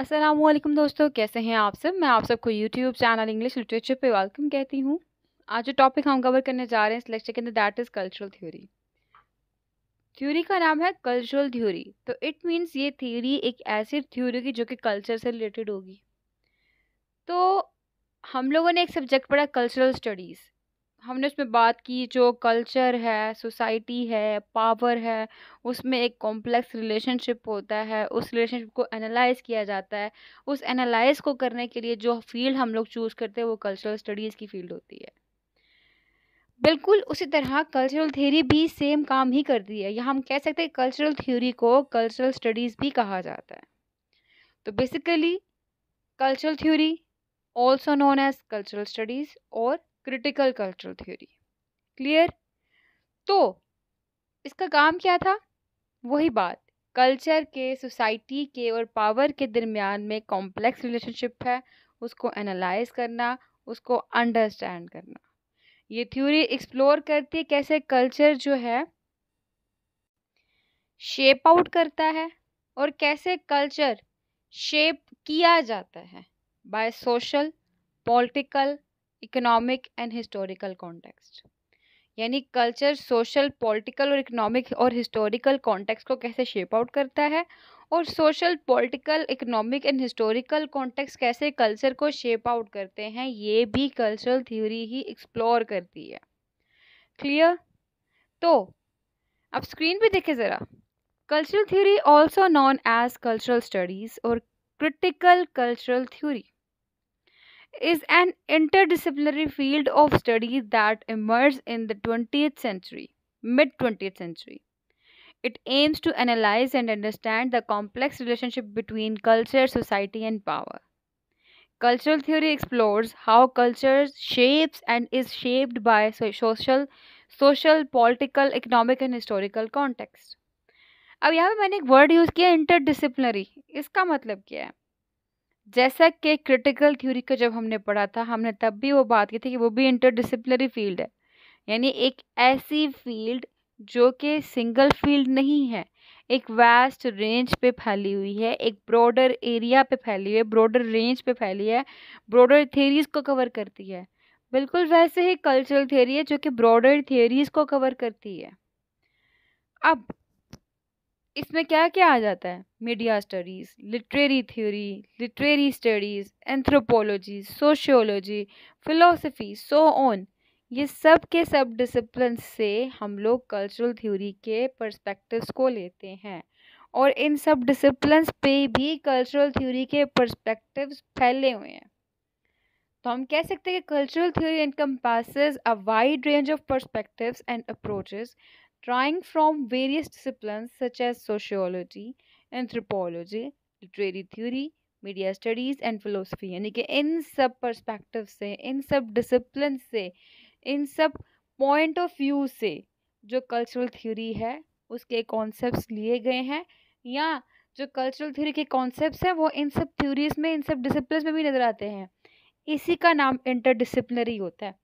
असलम दोस्तों कैसे हैं आप सब मैं आप सबको यूट्यूब चैनल इंग्लिश लिटरेचर पे वेलकम कहती हूँ आज जो टॉपिक हम कवर करने जा रहे हैं इस लेक्चर के अंदर that is cultural theory theory का नाम है कल्चरल थ्योरी तो इट मीन्स ये थ्योरी एक ऐसी थ्योरी होगी जो कि कल्चर से रिलेटेड होगी तो हम लोगों ने एक सब्जेक्ट पढ़ा कल्चरल स्टडीज़ हमने उसमें बात की जो कल्चर है सोसाइटी है पावर है उसमें एक कॉम्प्लेक्स रिलेशनशिप होता है उस रिलेशनशिप को एनालाइज किया जाता है उस एनालाइज को करने के लिए जो फील्ड हम लोग चूज़ करते हैं वो कल्चरल स्टडीज़ की फील्ड होती है बिल्कुल उसी तरह कल्चरल थ्योरी भी सेम काम ही करती है या हम कह सकते हैं कल्चरल थ्योरी को कल्चरल स्टडीज़ भी कहा जाता है तो basically cultural theory also known as cultural studies और क्रिटिकल कल्चरल थ्योरी क्लियर तो इसका काम क्या था वही बात कल्चर के सोसाइटी के और पावर के दरमियान में कॉम्प्लेक्स रिलेशनशिप है उसको एनालाइज करना उसको अंडरस्टैंड करना ये थ्योरी एक्सप्लोर करती है कैसे कल्चर जो है शेप आउट करता है और कैसे कल्चर शेप किया जाता है by social political economic and historical context यानी कल्चर सोशल पॉलिटिकल और इकोनॉमिक और हिस्टोरिकल कॉन्टेक्स्ट को कैसे शेप आउट करता है और social political economic and historical context कैसे कल्चर को शेप आउट करते हैं ये भी कल्चरल थ्योरी ही एक्सप्लोर करती है क्लियर तो अब स्क्रीन पे देखें ज़रा cultural theory also known as cultural studies और critical cultural theory is an interdisciplinary field of study that emerged in the 20th century, mid 20th century. It aims to analyze and understand the complex relationship between culture, society, and power. Cultural theory explores how culture shapes and is shaped by social, social, political, economic, and historical context. अब यहाँ पे मैंने एक word use किया interdisciplinary इसका मतलब क्या है जैसा कि क्रिटिकल थ्योरी का जब हमने पढ़ा था हमने तब भी वो बात की थी कि वो भी इंटरडिसिप्लिनरी फील्ड है यानी एक ऐसी फील्ड जो कि सिंगल फील्ड नहीं है एक वास्ट रेंज पे फैली हुई है एक ब्रॉडर एरिया पे फैली हुई है ब्रॉडर रेंज पे फैली है ब्रॉडर थेरीज को कवर करती है बिल्कुल वैसे ही कल्चरल थ्योरी है जो कि ब्रॉडर थ्योरीज को कवर करती है अब इसमें क्या क्या आ जाता है media studies literary theory literary studies anthropology sociology philosophy so on ये सब के सब डिसिप्लिन से हम लोग कल्चरल थ्योरी के परस्पेक्टिव को लेते हैं और इन सब डिसिप्लिन पे भी कल्चरल थ्योरी के परस्पेक्टिव फैले हुए हैं तो हम कह सकते हैं कि cultural theory encompasses a wide range of perspectives and approaches drawing from various disciplines such as sociology, anthropology, literary theory, media studies and philosophy यानी कि इन सब परस्पेक्टिव से इन सब डिसिप्लिन से इन सब पॉइंट ऑफ व्यू से जो कल्चरल थ्योरी है उसके कॉन्सेप्ट्स लिए गए हैं या जो कल्चरल थ्योरी के कॉन्सेप्ट्स हैं वो इन सब थ्योरीज में इन सब डिसिप्लिन में भी नज़र आते हैं इसी का नाम इंटरडिसिप्लिनरी होता है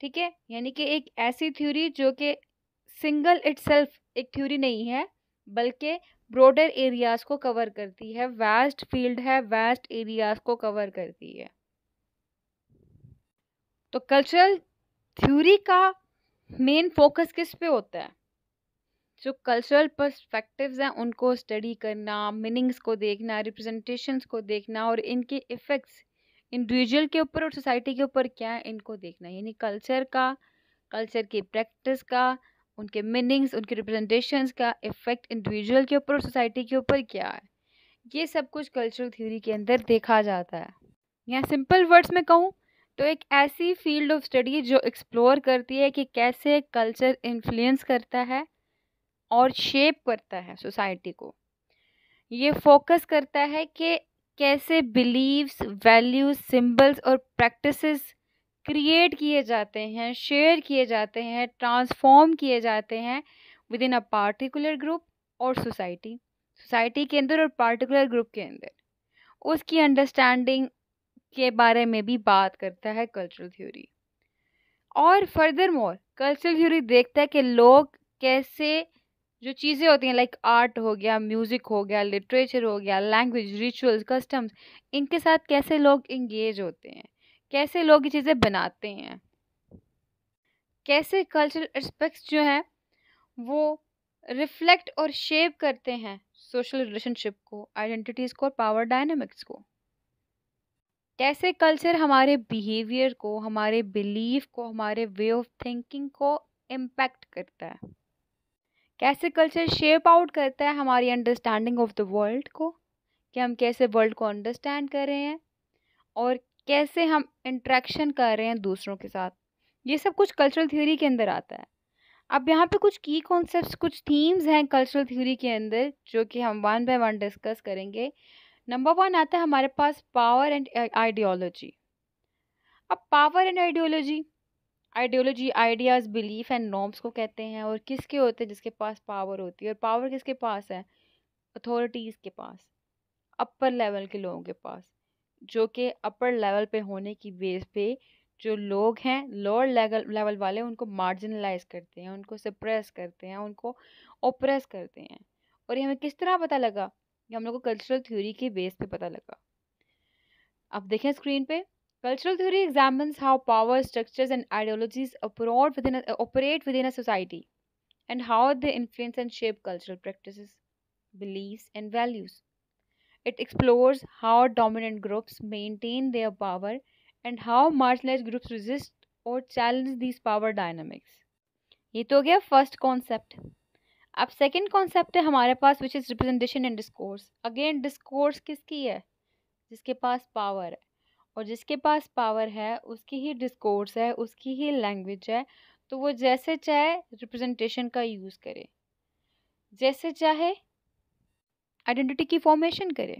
ठीक है यानी कि एक ऐसी थ्योरी जो कि सिंगल इट्सेल्फ एक थ्योरी नहीं है बल्कि ब्रॉडर एरियाज़ को कवर करती है वास्ट फील्ड है वास्ट एरियाज़ को कवर करती है तो कल्चरल थ्योरी का मेन फोकस किस पे होता है जो कल्चरल पर्सपेक्टिव्स हैं उनको स्टडी करना मीनिंग्स को देखना रिप्रेजेंटेशंस को देखना और इनके इफ़ेक्ट्स इंडिविजुअल के ऊपर और सोसाइटी के ऊपर क्या है इनको देखना यानी कल्चर का कल्चर की प्रैक्टिस का उनके मीनिंग्स उनके रिप्रेजेंटेशंस का इफ़ेक्ट इंडिविजुअल के ऊपर और सोसाइटी के ऊपर क्या है ये सब कुछ कल्चरल थ्योरी के अंदर देखा जाता है या सिंपल वर्ड्स में कहूँ तो एक ऐसी फील्ड ऑफ स्टडी जो एक्सप्लोर करती है कि कैसे कल्चर इन्फ्लुएंस करता है और शेप करता है सोसाइटी को ये फोकस करता है कि कैसे बिलीव्स वैल्यूज सिंबल्स और प्रैक्टिसेस क्रिएट किए जाते हैं शेयर किए जाते हैं ट्रांसफॉर्म किए जाते हैं within a particular group और सोसाइटी सोसाइटी के अंदर और पार्टिकुलर ग्रुप के अंदर उसकी अंडरस्टैंडिंग के बारे में भी बात करता है कल्चरल थ्योरी और फर्दर मोर कल्चरल थ्योरी देखता है कि लोग कैसे जो चीज़ें होती हैं लाइक आर्ट हो गया म्यूज़िक हो गया लिटरेचर हो गया लैंग्वेज रिचुअल्स कस्टम्स इनके साथ कैसे लोग इंगेज होते हैं कैसे लोग ये चीज़ें बनाते हैं कैसे कल्चरल एस्पेक्ट्स जो हैं वो रिफ्लेक्ट और शेप करते हैं सोशल रिलेशनशिप को आइडेंटिटीज़ को और पावर डायनमिक्स को कैसे कल्चर हमारे बिहेवियर को हमारे बिलीफ को हमारे वे ऑफ थिंकिंग को इम्पैक्ट करता है कैसे कल्चर शेप आउट करता है हमारी अंडरस्टैंडिंग ऑफ द वर्ल्ड को कि हम कैसे वर्ल्ड को अंडरस्टैंड कर रहे हैं और कैसे हम इंट्रैक्शन कर रहे हैं दूसरों के साथ ये सब कुछ कल्चरल थ्योरी के अंदर आता है अब यहाँ पे कुछ की कॉन्सेप्ट्स कुछ थीम्स हैं कल्चरल थ्योरी के अंदर जो कि हम वन बाय वन डिस्कस करेंगे नंबर वन आता है हमारे पास पावर एंड आइडियोलॉजी अब power and ideology ideology ideas belief and norms को कहते हैं और किसके होते हैं जिसके पास पावर होती है और पावर किसके पास है अथॉरिटीज़ के पास अपर लेवल के लोगों के पास जो कि अपर लेवल पे होने की बेस पे जो लोग हैं लोअर लेवल लेवल वाले उनको मार्जिनलाइज करते हैं उनको सप्रेस करते हैं उनको ओप्रेस करते हैं और ये हमें किस तरह पता लगा ये हम लोग को कल्चरल थ्योरी के बेस पे पता लगा अब देखें स्क्रीन पे cultural theory examines how power structure and ideologies abroad with operate within a society and how the influence and shape cultural practice believe and values It explores how dominant groups maintain their power and how marginalized groups resist or challenge these power dynamics. ye to gaya first concept concept अब second concept है हमारे पास which is representation and discourse again discourse किसकी है जिसके पास power है और जिसके पास पावर है उसकी ही डिस्कोर्स है उसकी ही लैंग्वेज है तो वो जैसे चाहे रिप्रेजेंटेशन का यूज़ करे जैसे चाहे आइडेंटिटी की फॉर्मेशन करे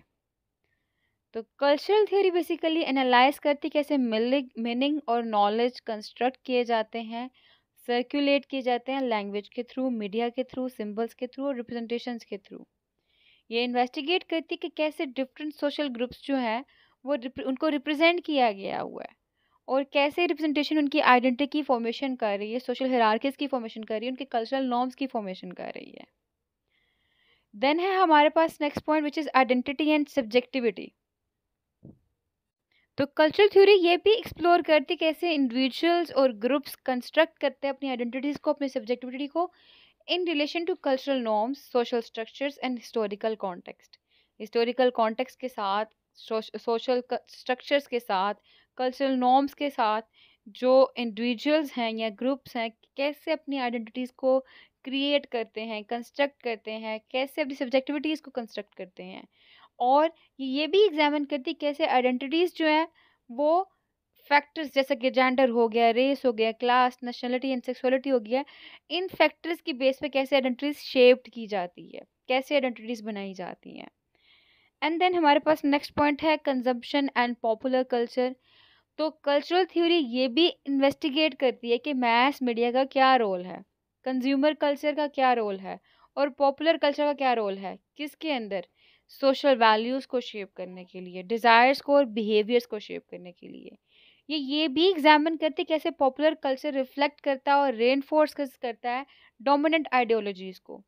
तो कल्चरल थियोरी बेसिकली एनालाइज करती कैसे मीनिंग और नॉलेज कंस्ट्रक्ट किए जाते हैं सर्कुलेट किए जाते हैं लैंग्वेज के थ्रू मीडिया के थ्रू सिंबल्स के थ्रू और रिप्रेजेंटेशंस के थ्रू ये इन्वेस्टिगेट करती कि कैसे डिफरेंट सोशल ग्रुप्स जो हैं वो उनको रिप्रेजेंट किया गया हुआ है और कैसे रिप्रेजेंटेशन उनकी आइडेंटिटी की फॉर्मेशन कर रही है सोशल हिरार्किस की फॉर्मेशन कर रही है उनके कल्चरल नॉर्म्स की फॉर्मेशन कर रही है देन है हमारे पास next point which is identity and subjectivity तो कल्चरल थ्योरी ये भी एक्सप्लोर करती कैसे इंडिविजुअल्स और ग्रुप्स कंस्ट्रक्ट करते हैं अपनी आइडेंटिटीज़ को अपनी सब्जेक्टिविटी को in relation to cultural norms social structures and historical context historical context के साथ सोशल स्ट्रक्चर्स के साथ कल्चरल नॉर्म्स के साथ जो इंडिविजुअल्स हैं या ग्रुप्स हैं कैसे अपनी आइडेंटिटीज़ को क्रिएट करते हैं कंस्ट्रक्ट करते हैं कैसे अपनी सब्जेक्टिविटीज़ को कंस्ट्रक्ट करते हैं और ये भी एग्जामिन करती है कैसे आइडेंटिटीज़ जो हैं वो फैक्टर्स जैसे कि जेंडर हो गया रेस हो गया क्लास नेशनलिटी एंड सेक्सुअलिटी हो गया इन फैक्टर्स की बेस पे कैसे आइडेंटिटीज़ शेप्ड की जाती है कैसे आइडेंटिटीज़ बनाई जाती हैं एंड देन हमारे पास नेक्स्ट पॉइंट है कंजम्पशन एंड पॉपुलर कल्चर तो कल्चरल थ्योरी ये भी इन्वेस्टिगेट करती है कि मैस मीडिया का क्या रोल है कंज्यूमर कल्चर का क्या रोल है और पॉपुलर कल्चर का क्या रोल है किसके अंदर सोशल वैल्यूज़ को शेप करने के लिए डिज़ायर्स को और बिहेवियर्स को शेप करने के लिए ये ये भी एग्जामिन करते कैसे पॉपुलर कल्चर रिफ्लेक्ट करता है और रेन करता है डोमिनेंट आइडियोलॉजीज़ को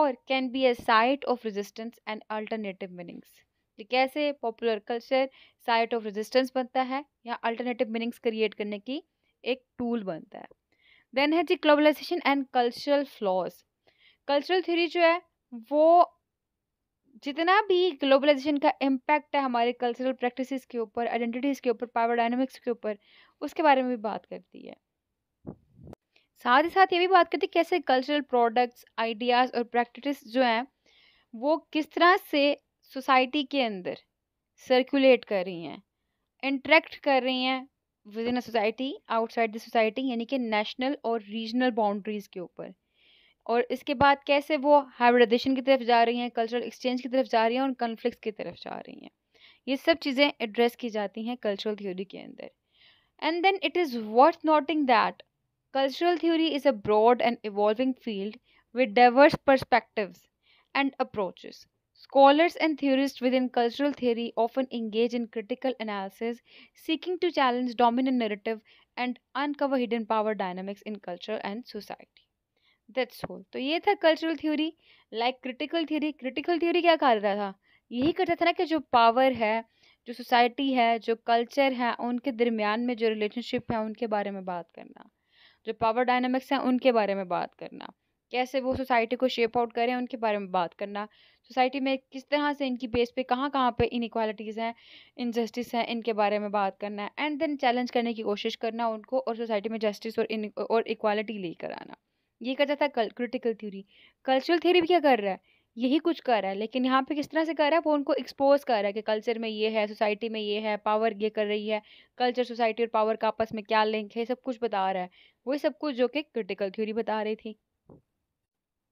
और can be a site of resistance and alternative meanings ये कैसे popular culture site of resistance बनता है या अल्टरनेटिव मीनिंग्स क्रिएट करने की एक टूल बनता है देन है जी globalization and cultural flows cultural theory जो है वो जितना भी ग्लोबलाइजेशन का इम्पैक्ट है हमारे कल्चरल प्रैक्टिसेस के ऊपर आइडेंटिटीज़ के ऊपर पावर डायनामिक्स के ऊपर उसके बारे में भी बात करती है साथ ही साथ ये भी बात करती है कैसे कल्चरल प्रोडक्ट्स आइडियाज़ और प्रैक्टिस जो हैं वो किस तरह से सोसाइटी के अंदर सर्कुलेट कर रही हैं इंट्रैक्ट कर रही हैं within a society outside the society यानी कि नेशनल और रीजनल बाउंड्रीज़ के ऊपर और इसके बाद कैसे वो हाइब्रिडाइजेशन की तरफ जा रही हैं कल्चरल एक्सचेंज की तरफ जा रही हैं और कन्फ्लिक्स की तरफ जा रही हैं ये सब चीज़ें एड्रेस की जाती हैं कल्चरल थ्योरी के अंदर and then it is worth noting that cultural theory is a broad and evolving field with diverse perspective and approaches Scholars and theorists within cultural theory often engage in critical analysis, seeking to challenge dominant narrative and uncover hidden power dynamics in culture and society. That's whole तो ये था cultural theory like critical theory critical theory क्या कर रहा था यही करता था ना कि जो power है जो society है जो culture है उनके दरमियान में जो relationship है उनके बारे में बात करना जो power dynamics हैं उनके बारे में बात करना कैसे वो सोसाइटी को शेप आउट करें उनके बारे में बात करना सोसाइटी में किस तरह से इनकी बेस पे कहाँ कहाँ पे इनक्वालिटीज़ हैं इनजस्टिस हैं इनके बारे में बात करना है एंड देन चैलेंज करने की कोशिश करना उनको और सोसाइटी में जस्टिस और इन और इक्वालिटी लेकर आना ये कर जाता है कल क्रिटिकल थ्योरी कल्चरल थ्योरी भी क्या कर रहा है यही कुछ कर रहा है लेकिन यहाँ पे किस तरह से कर रहा है वो उनको एक्सपोज कर रहा है कि कल्चर में ये है सोसाइटी में ये है पावर ये कर रही है कल्चर सोसाइटी और पावर का आपस में क्या लिंक है सब कुछ बता रहा है वही सब कुछ जो कि क्रिटिकल थ्योरी बता रही थी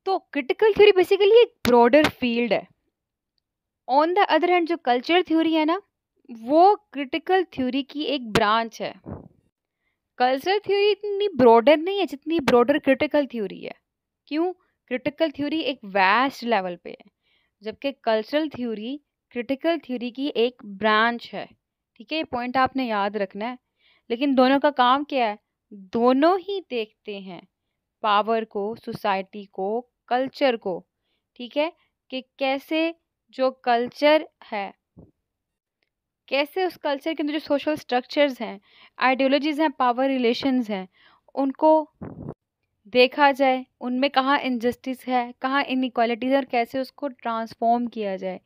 तो क्रिटिकल थ्योरी बेसिकली एक ब्रॉडर फील्ड है ऑन द अदर हैंड जो कल्चरल थ्योरी है ना वो क्रिटिकल थ्योरी की एक ब्रांच है कल्चरल थ्योरी इतनी ब्रॉडर नहीं है जितनी ब्रॉडर क्रिटिकल थ्योरी है क्यों क्रिटिकल थ्योरी एक वैस्ट लेवल पे है जबकि कल्चरल थ्योरी क्रिटिकल थ्योरी की एक ब्रांच है ठीक है ये पॉइंट आपने याद रखना है लेकिन दोनों का काम क्या है दोनों ही देखते हैं पावर को सोसाइटी को कल्चर को ठीक है कि कैसे जो कल्चर है कैसे उस कल्चर के अंदर जो सोशल स्ट्रक्चर्स हैं आइडियोलॉजीज़ हैं पावर रिलेशंस हैं उनको देखा जाए उनमें कहाँ इनजस्टिस है कहाँ इनक्वालिटीज़ है और कैसे उसको ट्रांसफॉर्म किया जाए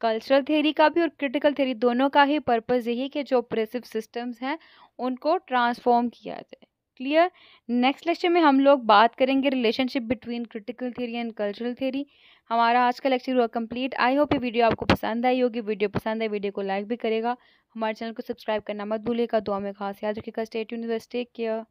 कल्चरल थेरी का भी और क्रिटिकल थेरी दोनों का ही पर्पज़ यही है कि जो ऑपरेसिव सिस्टम्स हैं उनको ट्रांसफॉर्म किया जाए क्लियर नेक्स्ट लेक्चर में हम लोग बात करेंगे relationship between critical theory and cultural theory हमारा आज का लेक्चर हुआ कंप्लीट आई होप ये वीडियो आपको पसंद आई होगी वीडियो पसंद है वीडियो को लाइक भी करेगा हमारे चैनल को सब्सक्राइब करना मत भूलेगा दुआ में खास याद रखिएगा स्टेट यूनिवर्सिटी केयर